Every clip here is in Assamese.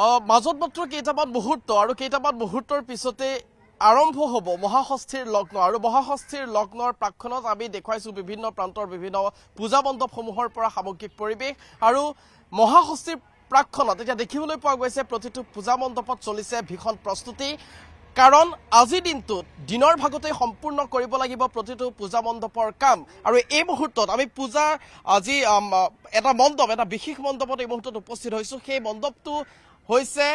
মাজত মাত্ৰ কেইটামান মুহূৰ্ত আৰু কেইটামান মুহূৰ্তৰ পিছতে আৰম্ভ হ'ব মহাষষ্ঠীৰ লগ্ন আৰু মহাষষ্ঠীৰ লগ্নৰ প্ৰাক্ষণত আমি দেখুৱাইছোঁ বিভিন্ন প্ৰান্তৰ বিভিন্ন পূজা মণ্ডপসমূহৰ পৰা সামগ্ৰিক পৰিৱেশ আৰু মহাষষ্ঠীৰ প্ৰাক্ষণত এতিয়া দেখিবলৈ পোৱা গৈছে প্ৰতিটো পূজা মণ্ডপত চলিছে ভীষণ প্ৰস্তুতি কাৰণ আজি দিনটোত দিনৰ ভাগতে সম্পূৰ্ণ কৰিব লাগিব প্ৰতিটো পূজা মণ্ডপৰ কাম আৰু এই মুহূৰ্তত আমি পূজা আজি এটা মণ্ডপ এটা বিশেষ মণ্ডপত এই মুহূৰ্তত উপস্থিত হৈছোঁ সেই মণ্ডপটো হৈছে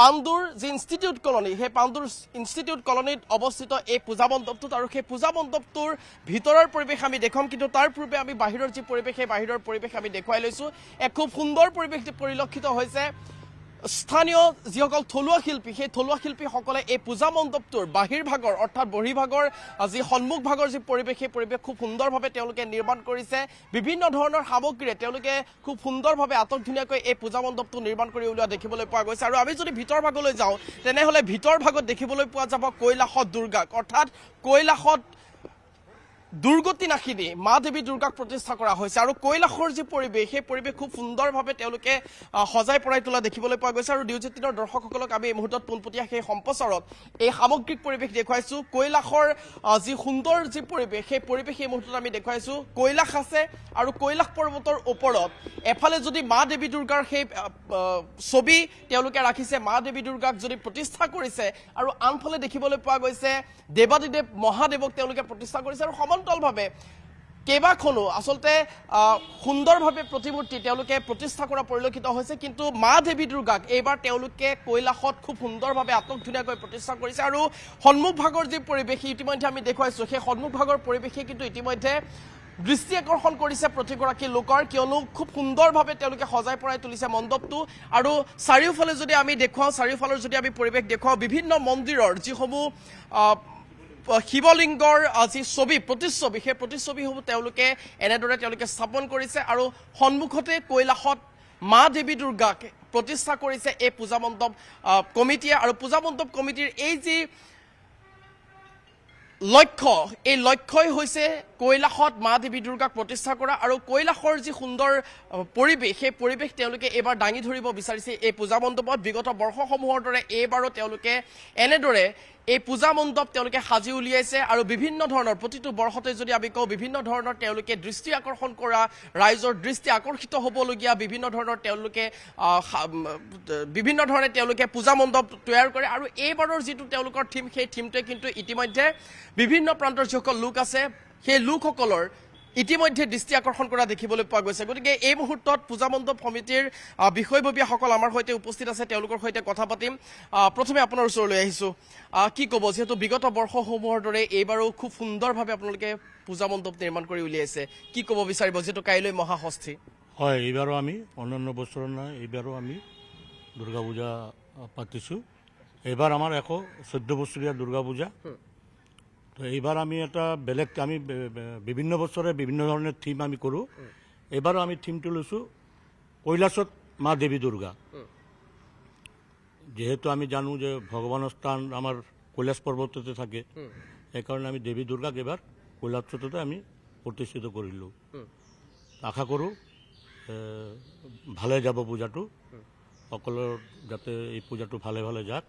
পাণ্ডুৰ যি ইনষ্টিটিউট কলনী সেই পাণ্ডুৰ ইনষ্টিটিউট কলনীত অৱস্থিত এই পূজা মণ্ডপটোত আৰু সেই পূজা মণ্ডপটোৰ ভিতৰৰ পৰিৱেশ আমি দেখাম কিন্তু তাৰ পূৰ্বে আমি বাহিৰৰ যি পৰিৱেশ সেই বাহিৰৰ পৰিৱেশ আমি দেখুৱাই লৈছোঁ এক খুব সুন্দৰ পৰিৱেশ পৰিলক্ষিত হৈছে স্থানীয় যিসকল থলুৱা শিল্পী সেই থলুৱা শিল্পীসকলে এই পূজা মণ্ডপটোৰ বাহিৰভাগৰ অৰ্থাৎ বহিৰ্ভাগৰ যি সন্মুখ ভাগৰ যি পৰিৱেশ সেই পৰিৱেশ খুব সুন্দৰভাৱে তেওঁলোকে নিৰ্মাণ কৰিছে বিভিন্ন ধৰণৰ সামগ্ৰীৰে তেওঁলোকে খুব সুন্দৰভাৱে আটকধুনীয়াকৈ এই পূজা মণ্ডপটো নিৰ্মাণ কৰি উলিওৱা দেখিবলৈ পোৱা গৈছে আৰু আমি যদি ভিতৰ ভাগলৈ যাওঁ তেনেহ'লে ভিতৰ ভাগত দেখিবলৈ পোৱা যাব কৈলাসত দুৰ্গাক অৰ্থাৎ কৈলাসত দুৰ্গতি দি মা দেৱী দুৰ্গাক প্ৰতিষ্ঠা কৰা হৈছে আৰু কৈলাশৰ যি পৰিৱেশ সেই পৰিৱেশ খুব সুন্দৰভাৱে তেওঁলোকে সজাই পৰাই তোলা দেখিবলৈ পোৱা গৈছে আৰু দুয়োজ্যোতিনৰ দৰ্শকসকলক আমি এই মুহূৰ্তত পোনপটীয়া সেই সম্প্ৰচাৰত এই সামগ্ৰিক পৰিৱেশ দেখুৱাইছোঁ কৈলাশৰ যি সুন্দৰ যি পৰিৱেশ সেই পৰিৱেশ এই মুহূৰ্তত আমি দেখুৱাইছোঁ কৈলাশ আছে আৰু কৈলাশ পৰ্বতৰ ওপৰত এফালে যদি মা দেৱী দুৰ্গাৰ সেই ছবি তেওঁলোকে ৰাখিছে মা দেৱী দুৰ্গাক যদি প্ৰতিষ্ঠা কৰিছে আৰু আনফালে দেখিবলৈ পোৱা গৈছে দেৱাদিদেৱ মহাদেৱক তেওঁলোকে প্ৰতিষ্ঠা কৰিছে আৰু সমান্তৰালভাৱে কেইবাখনো আচলতে সুন্দৰভাৱে প্ৰতিমূৰ্তি তেওঁলোকে প্ৰতিষ্ঠা কৰা পৰিলক্ষিত হৈছে কিন্তু মা দেৱী দুৰ্গাক এইবাৰ তেওঁলোকে কৈলাসত খুব সুন্দৰভাৱে আটক ধুনীয়াকৈ প্ৰতিষ্ঠা কৰিছে আৰু সন্মুখভাগৰ যি পৰিৱেশ ইতিমধ্যে আমি দেখুৱাইছোঁ সেই সন্মুখভাগৰ পৰিৱেশে কিন্তু ইতিমধ্যে দৃষ্টি আকৰ্ষণ কৰিছে প্ৰতিগৰাকী লোকৰ কিয়নো খুব সুন্দৰভাৱে তেওঁলোকে সজাই পৰাই তুলিছে মণ্ডপটো আৰু চাৰিওফালে যদি আমি দেখুৱাওঁ চাৰিওফালৰ যদি আমি পৰিৱেশ দেখুৱাওঁ বিভিন্ন মন্দিৰৰ যিসমূহ শিৱলিংগৰ যি ছবি প্ৰতিচ্ছবি সেই প্ৰতিচ্ছবিসমূহ তেওঁলোকে এনেদৰে তেওঁলোকে স্থাপন কৰিছে আৰু সন্মুখতে কৈলাশত মা দেৱী দুৰ্গাক প্ৰতিষ্ঠা কৰিছে এই পূজা মণ্ডপ কমিটিয়ে আৰু পূজা মণ্ডপ কমিটিৰ এই যি লক্ষ্য এই লক্ষ্যই হৈছে কৈলাশত মা দেৱী দুৰ্গাক প্ৰতিষ্ঠা কৰা আৰু কৈলাশৰ যি সুন্দৰ পৰিৱেশ সেই পৰিৱেশ তেওঁলোকে এইবাৰ দাঙি ধৰিব বিচাৰিছে এই পূজা মণ্ডপত বিগত বৰ্ষসমূহৰ দৰে এইবাৰো তেওঁলোকে এনেদৰে এই পূজা মণ্ডপ তেওঁলোকে সাজি উলিয়াইছে আৰু বিভিন্ন ধৰণৰ প্ৰতিটো বৰ্ষতে যদি আমি কওঁ বিভিন্ন ধৰণৰ তেওঁলোকে দৃষ্টি আকৰ্ষণ কৰা ৰাইজৰ দৃষ্টি আকৰ্ষিত হ'বলগীয়া বিভিন্ন ধৰণৰ তেওঁলোকে বিভিন্ন ধৰণে তেওঁলোকে পূজা মণ্ডপ তৈয়াৰ কৰে আৰু এইবাৰৰ যিটো তেওঁলোকৰ থিম সেই থিমটোৱে কিন্তু ইতিমধ্যে বিভিন্ন প্ৰান্তৰ যিসকল লোক আছে সেই লোকসকলৰ ইতিমধ্যে দৃষ্টি আকৰ্ষণ কৰা দেখিবলৈ পোৱা গৈছে গতিকে এই মুহূৰ্তত পূজা মণ্ডপ সমিতিৰ বিষয়ববীয়াসকল আমাৰ সৈতে উপস্থিত আছে তেওঁলোকৰ সৈতে কথা পাতিম প্ৰথমে আপোনাৰ ওচৰলৈ আহিছোঁ কি ক'ব যিহেতু বিগত বৰ্ষসমূহৰ দৰে এইবাৰো খুব সুন্দৰভাৱে আপোনালোকে পূজা মণ্ডপ নিৰ্মাণ কৰি উলিয়াইছে কি ক'ব বিচাৰিব যিহেতু কাইলৈ মহাষষ্ঠী হয় এইবাৰো আমি অন্যান্য বছৰৰ নাই এইবাৰো আমি দুৰ্গা পূজা পাতিছোঁ এইবাৰ আমাৰ এশ চৈধ্য বছৰীয়া দুৰ্গা পূজা এইবাৰ আমি এটা বেলেগ আমি বিভিন্ন বছৰে বিভিন্ন ধৰণে থিম আমি কৰোঁ এইবাৰো আমি থিমটো লৈছোঁ কৈলাশত মা দেৱী দুৰ্গা যিহেতু আমি জানো যে ভগৱানৰ স্থান আমাৰ কৈলাশ পৰ্বততে থাকে সেইকাৰণে আমি দেৱী দুৰ্গাক এইবাৰ কৈলাশততে আমি প্ৰতিষ্ঠিত কৰিলোঁ আশা কৰোঁ ভালে যাব পূজাটো সকলৰ যাতে এই পূজাটো ভালে ভালে যাক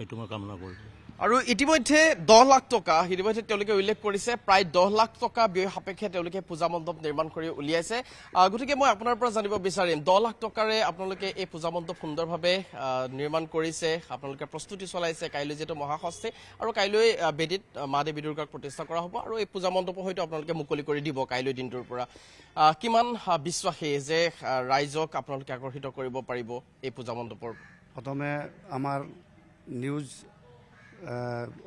এইটো মই কামনা কৰিলোঁ আৰু ইতিমধ্যে দহ লাখ টকা ইতিমধ্যে তেওঁলোকে উল্লেখ কৰিছে প্ৰায় দহ লাখ টকা ব্যয় সাপেক্ষে তেওঁলোকে পূজা মণ্ডপ নিৰ্মাণ কৰি উলিয়াইছে গতিকে মই আপোনাৰ পৰা জানিব বিচাৰিম দহ লাখ টকাৰে আপোনালোকে এই পূজা মণ্ডপ সুন্দৰভাৱে নিৰ্মাণ কৰিছে আপোনালোকে প্ৰস্তুতি চলাইছে কাইলৈ যিহেতু মহাষষ্ঠী আৰু কাইলৈ বেদীত মা দেৱী দুৰ্গাক প্ৰতিষ্ঠা কৰা হ'ব আৰু এই পূজা মণ্ডপো হয়তো আপোনালোকে মুকলি কৰি দিব কাইলৈ দিনটোৰ পৰা কিমান বিশ্বাসী যে ৰাইজক আপোনালোকে আকৰ্ষিত কৰিব পাৰিব এই পূজা মণ্ডপৰ প্ৰথমে আমাৰ নিউজ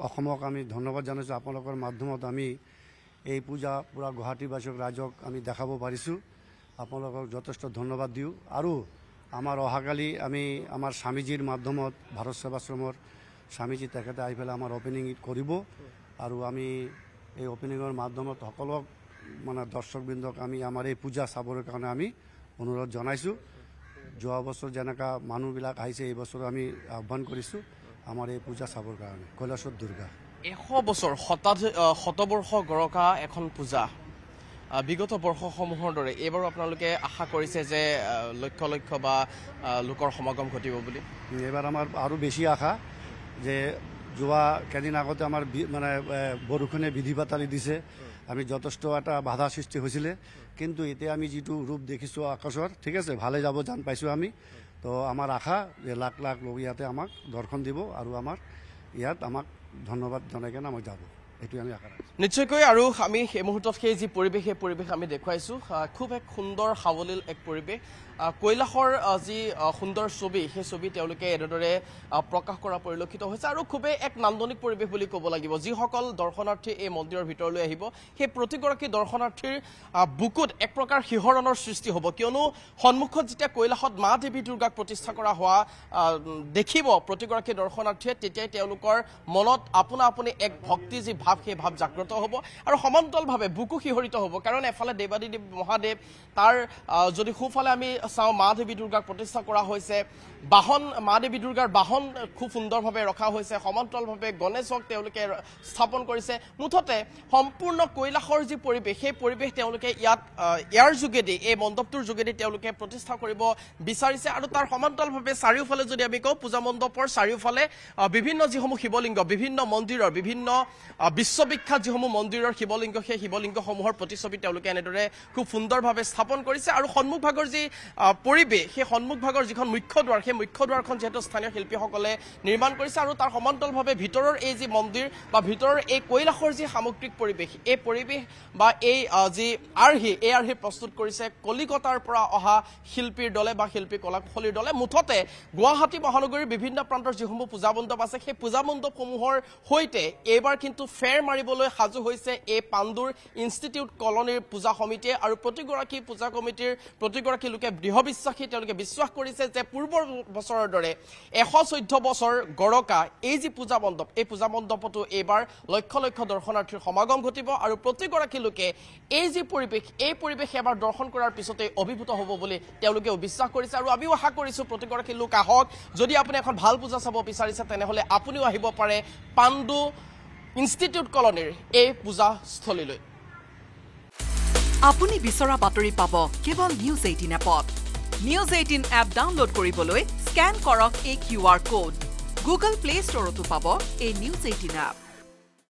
অসমক আমি ধন্যবাদ জানাইছোঁ আপোনালোকৰ মাধ্যমত আমি এই পূজা পূৰা গুৱাহাটীবাসীক ৰাইজক আমি দেখাব পাৰিছোঁ আপোনালোকক যথেষ্ট ধন্যবাদ দিওঁ আৰু আমাৰ অহাকালি আমি আমাৰ স্বামীজীৰ মাধ্যমত ভাৰত সেৱাশ্ৰমৰ স্বামীজী তেখেতে আহি পেলাই আমাৰ অপেনিং কৰিব আৰু আমি এই অপেনিঙৰ মাধ্যমত সকলক মানে দৰ্শকবৃন্দক আমি আমাৰ এই পূজা চাবৰ কাৰণে আমি অনুৰোধ জনাইছোঁ যোৱা বছৰ যেনেকৈ মানুহবিলাক আহিছে এইবছৰ আমি আহ্বান কৰিছোঁ আমাৰ এই পূজা চাবৰ কাৰণে কৈলাশত দুৰ্গা এশ বছৰ শতবৰ্ষ গৰকা এখন পূজা বিগত বৰ্ষসমূহৰ দৰে এইবাৰো আপোনালোকে আশা কৰিছে যে লক্ষ লক্ষ বা লোকৰ সমাগম ঘটিব বুলি এইবাৰ আমাৰ আৰু বেছি আশা যে যোৱা কেইদিন আগতে আমাৰ মানে বৰষুণে বিধি পাতালি দিছে আমি যথেষ্ট এটা বাধা সৃষ্টি হৈছিলে কিন্তু এতিয়া আমি যিটো রূপ দেখিছোঁ আকাশৰ ঠিক আছে ভালে যাব জান পাইছোঁ আমি তো আমার আশা যে লাখ লাখ লোক ইয়াতে আমাক দর্শন দিব আর আমার ইয়াত আমাক ধন্যবাদ জনাইকেন আমি যাবো নিশ্চয়কৈ আৰু আমি সেই মুহূৰ্তত সেই যি পৰিৱেশ সেই পৰিৱেশ আমি দেখুৱাইছোঁ খুব এক সুন্দৰ সাৱলীল এক পৰিৱেশ কৈলাশৰ যি সুন্দৰ ছবি সেই ছবি তেওঁলোকে এনেদৰে প্ৰকাশ কৰা পৰিলক্ষিত হৈছে আৰু খুবেই এক নান্দনিক পৰিৱেশ বুলি ক'ব লাগিব যিসকল দৰ্শনাৰ্থী এই মন্দিৰৰ ভিতৰলৈ আহিব সেই প্ৰতিগৰাকী দৰ্শনাৰ্থীৰ বুকুত এক প্ৰকাৰ শিহৰণৰ সৃষ্টি হ'ব কিয়নো সন্মুখত যেতিয়া কৈলাশত মা দেৱী দুৰ্গাক প্ৰতিষ্ঠা কৰা হোৱা দেখিব প্ৰতিগৰাকী দৰ্শনাৰ্থীয়ে তেতিয়াই তেওঁলোকৰ মনত আপোনা আপুনি এক ভক্তি যি ভাব সেই ভাব জাগ্ৰত হ'ব আৰু সমান্তলভাৱে বুকু শিহৰিত হ'ব কাৰণ এফালে দেৱাদী দেৱ মহাদেৱ তাৰ যদি সোঁফালে আমি চাওঁ মা দেৱী দুৰ্গাক প্ৰতিষ্ঠা কৰা হৈছে বাহন মা দেৱী দুৰ্গাৰ বাহন খুব সুন্দৰভাৱে ৰখা হৈছে সমান্তলভাৱে গণেশক তেওঁলোকে স্থাপন কৰিছে মুঠতে সম্পূৰ্ণ কৈলাসৰ যি পৰিৱেশ সেই পৰিৱেশ তেওঁলোকে ইয়াত ইয়াৰ যোগেদি এই মণ্ডপটোৰ যোগেদি তেওঁলোকে প্ৰতিষ্ঠা কৰিব বিচাৰিছে আৰু তাৰ সমান্তলভাৱে চাৰিওফালে যদি আমি কওঁ পূজা মণ্ডপৰ চাৰিওফালে বিভিন্ন যিসমূহ শিৱলিংগ বিভিন্ন মন্দিৰৰ বিভিন্ন বিশ্ববিখ্যাত যিসমূহ মন্দিৰৰ শিৱলিংগ সেই শিৱলিংগসমূহৰ প্ৰতিচ্ছবি তেওঁলোকে এনেদৰে খুব সুন্দৰভাৱে স্থাপন কৰিছে আৰু সন্মুখভাগৰ যি পৰিৱেশ সেই সন্মুখ সন্মুখভাগৰ যিখন মুখ্য দুৱাৰ সেই মুখ্য দুৱাৰখন যিহেতু স্থানীয় শিল্পীসকলে নিৰ্মাণ কৰিছে আৰু তাৰ সমান্তৰালভাৱে ভিতৰৰ এই যি মন্দিৰ বা ভিতৰৰ এই কৈলাশৰ যি সামগ্ৰিক পৰিৱেশ এই পৰিৱেশ বা এই যি আৰ্হি এই আৰ্হি প্ৰস্তুত কৰিছে কলিকতাৰ পৰা অহা শিল্পীৰ দলে বা শিল্পী কলাকুশলীৰ দলে মুঠতে গুৱাহাটী মহানগৰীৰ বিভিন্ন প্ৰান্তৰ যিসমূহ পূজা মণ্ডপ আছে সেই পূজা মণ্ডপসমূহৰ সৈতে এইবাৰ কিন্তু ফেৰ ফেৰ মাৰিবলৈ সাজু হৈছে এই পাণ্ডুৰ ইনষ্টিটিউট কলনীৰ পূজা সমিতিয়ে আৰু প্ৰতিগৰাকী পূজা কমিটিৰ প্ৰতিগৰাকী লোকে দৃঢ় বিশ্বাসী তেওঁলোকে বিশ্বাস কৰিছে যে পূৰ্বৰ বছৰৰ দৰে এশ চৈধ্য বছৰ গৰকা এই যি পূজা মণ্ডপ এই পূজা মণ্ডপতো এইবাৰ লক্ষ লক্ষ দৰ্শনাৰ্থীৰ সমাগম ঘটিব আৰু প্ৰতিগৰাকী লোকে এই যি পৰিৱেশ এই পৰিৱেশ এবাৰ দৰ্শন কৰাৰ পিছতেই অভিভূত হ'ব বুলি তেওঁলোকেও বিশ্বাস কৰিছে আৰু আমিও আশা কৰিছোঁ প্ৰতিগৰাকী লোক আহক যদি আপুনি এখন ভাল পূজা চাব বিচাৰিছে তেনেহ'লে আপুনিও আহিব পাৰে পাণ্ডু ইনষ্টিটিউট কলনীৰ এই পূজাস্থলীলৈ আপুনি বিচৰা বাতৰি পাব কেৱল নিউজ এইটিন এপত নিউজ এইটিন এপ ডাউনলোড কৰিবলৈ স্কেন কৰক এই Q R code Google play ষ্টৰতো পাব এই নিউজ এইটিন এপ